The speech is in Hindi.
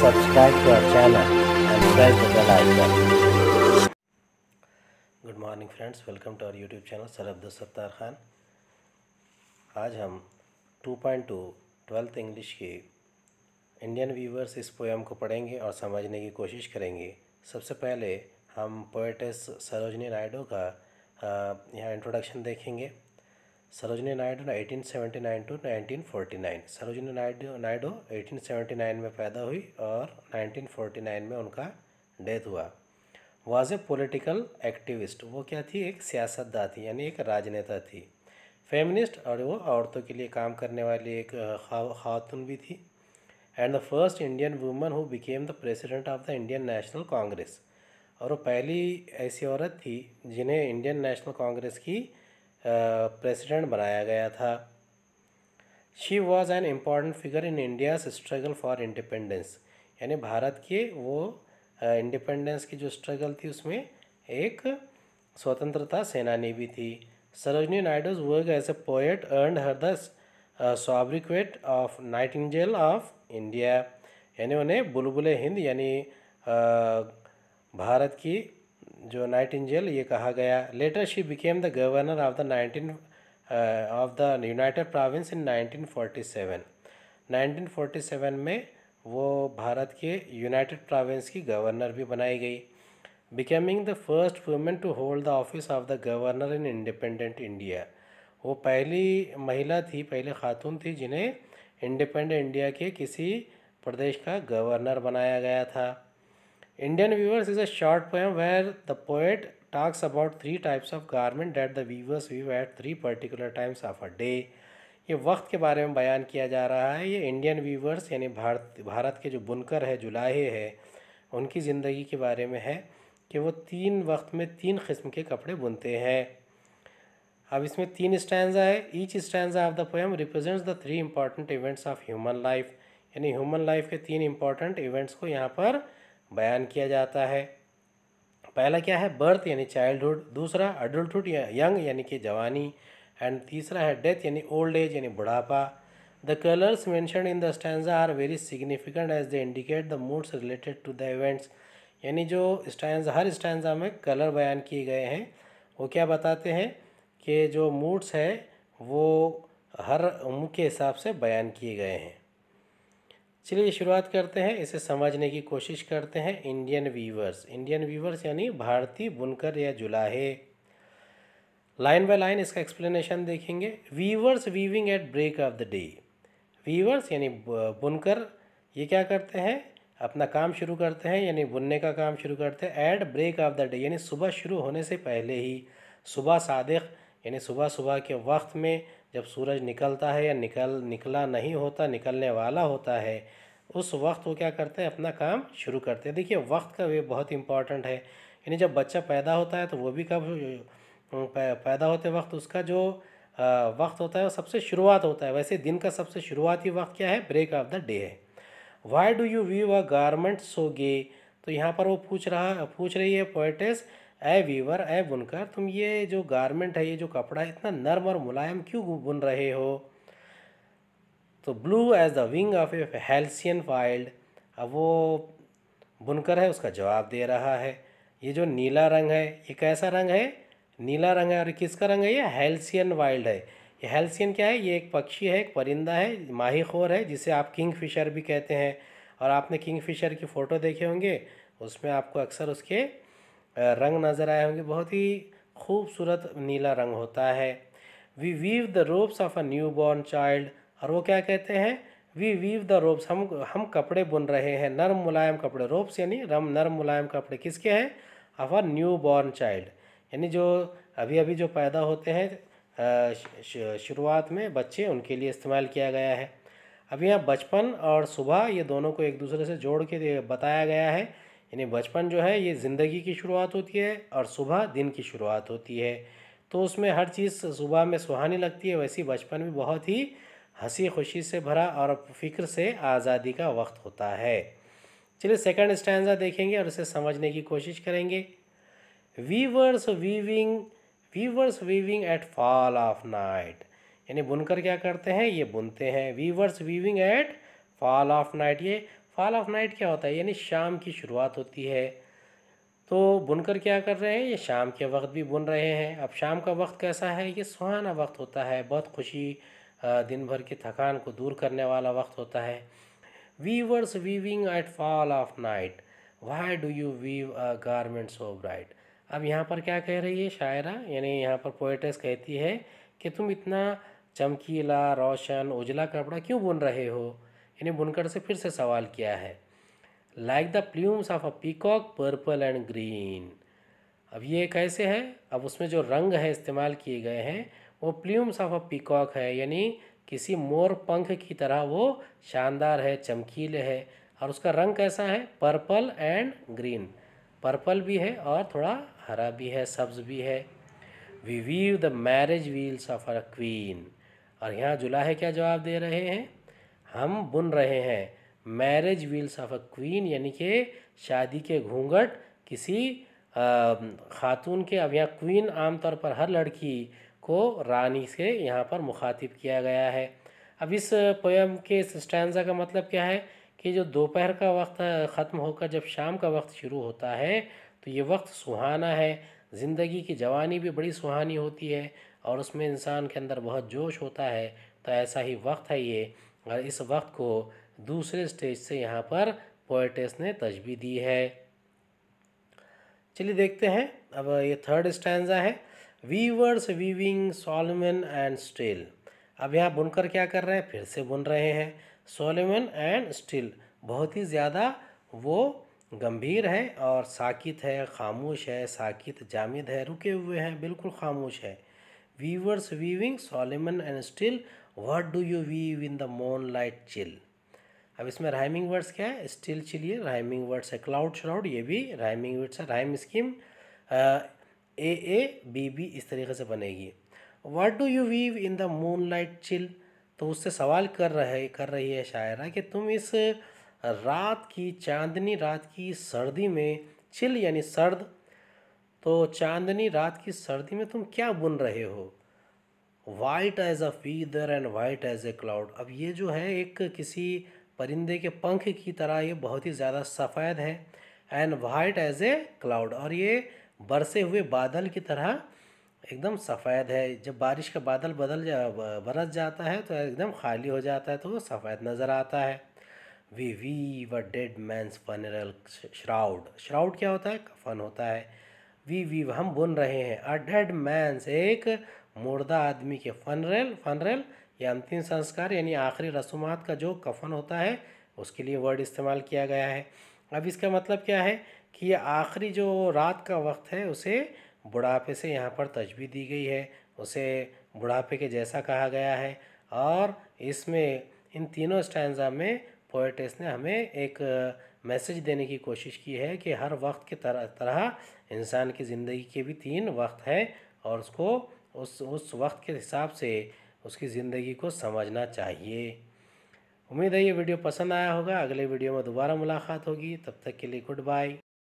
subscribe to our channel and press the bell icon. Good morning friends, welcome to our YouTube channel Sarabda Sattar Khan. आज हम 2.2 ट्वेल्थ इंग्लिश के इंडियन व्यूवर्स इस पोएम को पढ़ेंगे और समझने की कोशिश करेंगे सबसे पहले हम पोएटेस सरोजनी नायडू का यहाँ इंट्रोडक्शन देखेंगे Sarojini Naidu seventy nine to nineteen nine Sarojini Naidu Naidu nine में पैदा हुई और नाइन में उनका डेथ हुआ वॉज ए पोलिटिकल एक्टिविस्ट वो क्या थी एक सियासतदा थी यानी एक राजनेता थी फेमिनिस्ट और वो औरतों के लिए काम करने वाली एक खातून भी थी and the first Indian woman who became the president of the Indian National Congress और वो पहली ऐसी औरत थी जिन्हें इंडियन नेशनल कांग्रेस की प्रेसिडेंट बनाया गया था she was an important figure in India's struggle for independence यानी भारत के वो इंडिपेंडेंस की जो स्ट्रगल थी उसमें एक स्वतंत्रता सेनानी भी थी Sarojini Naidu's work as a poet earned her the sobriquet of nightingale of India यानी उन्हें बुलबुल हिंद यानी भारत की जो नाइट इंजल ये कहा गया later she became the governor of the nineteen of the United Provinces in 1947 1947 में वो भारत के यूनाइटेड प्रोविंस की गवर्नर भी बनाई गई becoming the first women to hold the office of the governor in independent India वो पहली महिला थी पहली खातून थी जिन्हें इंडिपेंडेंट इंडिया के किसी प्रदेश का गवर्नर बनाया गया था Indian weavers is a short poem where the poet talks about three types of garment that the weavers weave at three particular times of a day ये वक्त के बारे में बयान किया जा रहा है ये इंडियन वीवर्स यानी भारत भारत के जो बुनकर है जुलाहे है उनकी ज़िंदगी के बारे में है कि वो तीन वक्त में तीन किस्म के कपड़े बुनते हैं अब इसमें तीन स्टैंडा है each stanza of the poem represents the three important events of human life यानी ह्यूमन लाइफ के तीन इम्पॉर्टेंट इवेंट्स को यहाँ पर बयान किया जाता है पहला क्या है बर्थ यानी चाइल्डहुड दूसरा अडल्टुड या यंग यानी कि जवानी एंड तीसरा है डेथ यानी ओल्ड एज यानी बुढ़ापा the colours mentioned in the stanza are very significant as they indicate the moods related to the events यानी जो स्टैंजा हर स्टैंजा में कलर बयान किए गए हैं वो क्या बताते हैं कि जो मूड्स है वो हर मुख्य के हिसाब से बयान किए गए हैं चलिए शुरुआत करते हैं इसे समझने की कोशिश करते हैं इंडियन वीवर्स इंडियन वीवर्स यानी भारतीय बुनकर या जुलाहे लाइन बाय लाइन इसका एक्सप्लेनेशन देखेंगे weavers weaving at break of the day weavers यानी बुनकर ये क्या करते हैं अपना काम शुरू करते हैं यानी बुनने का काम शुरू करते हैं at break of the day यानी सुबह शुरू होने से पहले ही सुबह सादक यानी सुबह सुबह के वक्त में जब सूरज निकलता है या निकल निकला नहीं होता निकलने वाला होता है उस वक्त वो क्या करते हैं अपना काम शुरू करते हैं देखिए वक्त का वे बहुत इम्पॉर्टेंट है यानी जब बच्चा पैदा होता है तो वो भी कब पैदा होते वक्त उसका जो वक्त होता है वो सबसे शुरुआत होता है वैसे दिन का सबसे शुरुआती वक्त क्या है ब्रेक ऑफ द डे है why do you weave a garment so gay तो यहाँ पर वो पूछ रहा पूछ रही है पोइटेस ए वीवर ए बुनकर तुम ये जो गारमेंट है ये जो कपड़ा है इतना नर्म और मुलायम क्यों बुन रहे हो तो blue as the wing of a halcyon wild अब वो बुनकर है उसका जवाब दे रहा है ये जो नीला रंग है ये कैसा रंग है नीला रंग है और किसका रंग है ये हेल्सियन वाइल्ड है ये हेल्सियन क्या है ये एक पक्षी है एक परिंदा है माही खोर है जिसे आप किंग फिशर भी कहते हैं और आपने किंग फिशर की फ़ोटो देखे होंगे उसमें आपको अक्सर उसके रंग नज़र आए होंगे बहुत ही खूबसूरत नीला रंग होता है we weave the robes of a new born child और वो क्या कहते हैं वी वीव द रोब्स हम हम कपड़े बुन रहे हैं नरम मुलायम कपड़े रोप्स यानी रम नरम मुलायम कपड़े किसके हैं of a new born child यानी जो अभी अभी जो पैदा होते हैं शुरुआत में बच्चे उनके लिए इस्तेमाल किया गया है अब यहाँ बचपन और सुबह ये दोनों को एक दूसरे से जोड़ के बताया गया है यानी बचपन जो है ये ज़िंदगी की शुरुआत होती है और सुबह दिन की शुरुआत होती है तो उसमें हर चीज़ सुबह में सुहानी लगती है वैसी बचपन भी बहुत ही हंसी खुशी से भरा और फिक्र से आज़ादी का वक्त होता है चलिए सेकंड स्टैंडा देखेंगे और इसे समझने की कोशिश करेंगे weavers weaving weavers weaving at fall of night यानी बुनकर क्या करते हैं ये बुनते हैं weavers weaving at fall of night ये फॉल ऑफ नाइट क्या होता है यानी शाम की शुरुआत होती है तो बुनकर क्या कर रहे हैं ये शाम के वक्त भी बुन रहे हैं अब शाम का वक्त कैसा है ये सुहाना वक्त होता है बहुत खुशी दिन भर की थकान को दूर करने वाला वक्त होता है weavers weaving at fall of night why do you weave a garment so bright अब यहाँ पर क्या कह रही है शायरा यानी यहाँ पर पोएट्रेस कहती है कि तुम इतना चमकीला रोशन उजला कपड़ा क्यों बुन रहे हो इन्हें बुनकर से फिर से सवाल किया है like the plumes of a peacock purple and green अब ये कैसे है अब उसमें जो रंग है इस्तेमाल किए गए हैं वो प्ल्यूम्स ऑफ अ पीकॉक है यानी किसी मोर पंख की तरह वो शानदार है चमकीले है और उसका रंग कैसा है पर्पल एंड ग्रीन पर्पल भी है और थोड़ा हरा भी है सब्ज भी है we weave the marriage veils of a queen और यहाँ जुला है क्या जवाब दे रहे हैं हम बुन रहे हैं marriage veils of a queen यानी कि शादी के घूंघट किसी खातून के अब यहाँ क्वीन आमतौर पर हर लड़की को रानी से यहाँ पर मुखातिब किया गया है अब इस पोएम के स्टैंडा का मतलब क्या है कि जो दोपहर का वक्त ख़त्म होकर जब शाम का वक्त शुरू होता है तो ये वक्त सुहाना है ज़िंदगी की जवानी भी बड़ी सुहानी होती है और उसमें इंसान के अंदर बहुत जोश होता है तो ऐसा ही वक्त है ये और इस वक्त को दूसरे स्टेज से यहाँ पर पोइटिस ने तजबी दी है चलिए देखते हैं अब ये थर्ड स्टैंडा है weavers weaving solemn and still अब यहाँ बुनकर क्या कर रहे हैं फिर से बुन रहे हैं सोलमन एंड स्टील बहुत ही ज़्यादा वो गंभीर है और साकित है खामोश है साकित जामिद है रुके हुए हैं बिल्कुल खामोश है weavers weaving solemn and still what do you weave in the moonlight chill अब इसमें राइमिंग वर्ड्स क्या है स्टिल चिलिए राइमिंग वर्ड्स है क्लाउड श्राउड ये भी राइमिंग वर्ड्स है rhyme scheme A A B B इस तरीके से बनेगी what do you weave in the moonlight chill तो उससे सवाल कर रहे कर रही है शायरा कि तुम इस रात की चांदनी रात की सर्दी में चिल यानी सर्द तो चांदनी रात की सर्दी में तुम क्या बुन रहे हो white as a feather and white as a cloud अब ये जो है एक किसी परिंदे के पंख की तरह ये बहुत ही ज़्यादा सफ़ेद है and white as a cloud और ये बरसे हुए बादल की तरह एकदम सफ़ेद है जब बारिश का बादल बदल जा बरस जाता है तो एकदम खाली हो जाता है तो वो सफ़ेद नज़र आता है we we weave dead man's funeral shroud shroud क्या होता है कफन होता है वी वी हम बुन रहे हैं अ डेड मैंस एक मुर्दा आदमी के फनरेल फनरेल या अंतिम संस्कार यानी आखिरी रसूमात का जो कफन होता है उसके लिए वर्ड इस्तेमाल किया गया है अब इसका मतलब क्या है कि ये आखिरी जो रात का वक्त है उसे बुढ़ापे से यहाँ पर तजबी दी गई है उसे बुढ़ापे के जैसा कहा गया है और इसमें इन तीनों स्टैंडा में पोइट्रेस ने हमें एक मैसेज देने की कोशिश की है कि हर वक्त की तरह तरह इंसान की ज़िंदगी के भी तीन वक्त हैं और उसको उस उस वक्त के हिसाब से उसकी ज़िंदगी को समझना चाहिए उम्मीद है ये वीडियो पसंद आया होगा अगले वीडियो में दोबारा मुलाकात होगी तब तक के लिए गुड बाय